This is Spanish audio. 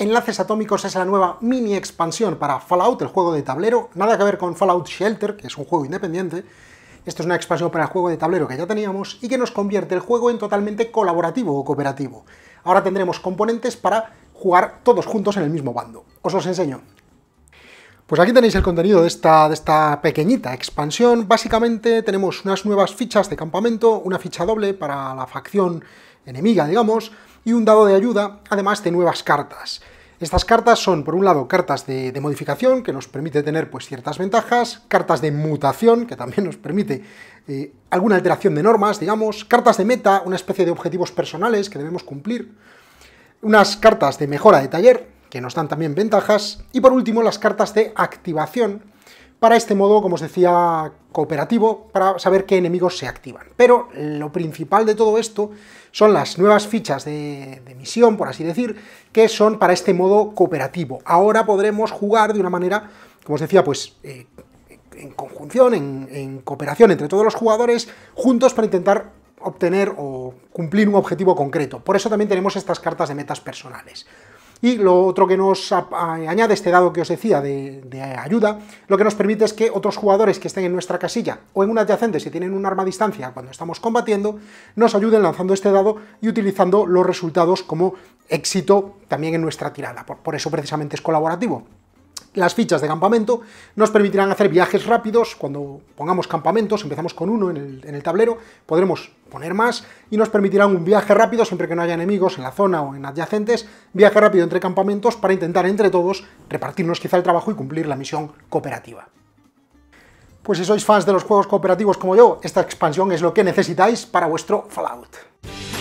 Enlaces Atómicos es la nueva mini expansión para Fallout, el juego de tablero, nada que ver con Fallout Shelter, que es un juego independiente. Esto es una expansión para el juego de tablero que ya teníamos y que nos convierte el juego en totalmente colaborativo o cooperativo. Ahora tendremos componentes para jugar todos juntos en el mismo bando. Os los enseño. Pues aquí tenéis el contenido de esta, de esta pequeñita expansión. Básicamente tenemos unas nuevas fichas de campamento, una ficha doble para la facción enemiga, digamos, y un dado de ayuda, además de nuevas cartas. Estas cartas son, por un lado, cartas de, modificación, que nos permite tener pues, ciertas ventajas, cartas de mutación, que también nos permite eh, alguna alteración de normas, digamos, cartas de meta, una especie de objetivos personales que debemos cumplir, unas cartas de mejora de taller, que nos dan también ventajas, y por último las cartas de activación, para este modo, como os decía, cooperativo, para saber qué enemigos se activan. Pero lo principal de todo esto son las nuevas fichas de, misión, por así decir, que son para este modo cooperativo. Ahora podremos jugar de una manera, como os decía, pues... Eh, en conjunción, en cooperación entre todos los jugadores, juntos para intentar obtener o cumplir un objetivo concreto. Por eso también tenemos estas cartas de metas personales. Y lo otro que nos añade este dado que os decía de, ayuda, lo que nos permite es que otros jugadores que estén en nuestra casilla o en un adyacente, si tienen un arma a distancia cuando estamos combatiendo, nos ayuden lanzando este dado y utilizando los resultados como éxito también en nuestra tirada. por eso precisamente es colaborativo. Las fichas de campamento nos permitirán hacer viajes rápidos, cuando pongamos campamentos, empezamos con uno en el, tablero, podremos poner más y nos permitirán un viaje rápido siempre que no haya enemigos en la zona o en adyacentes, viaje rápido entre campamentos para intentar entre todos repartirnos quizá el trabajo y cumplir la misión cooperativa. Pues si sois fans de los juegos cooperativos como yo, esta expansión es lo que necesitáis para vuestro Fallout.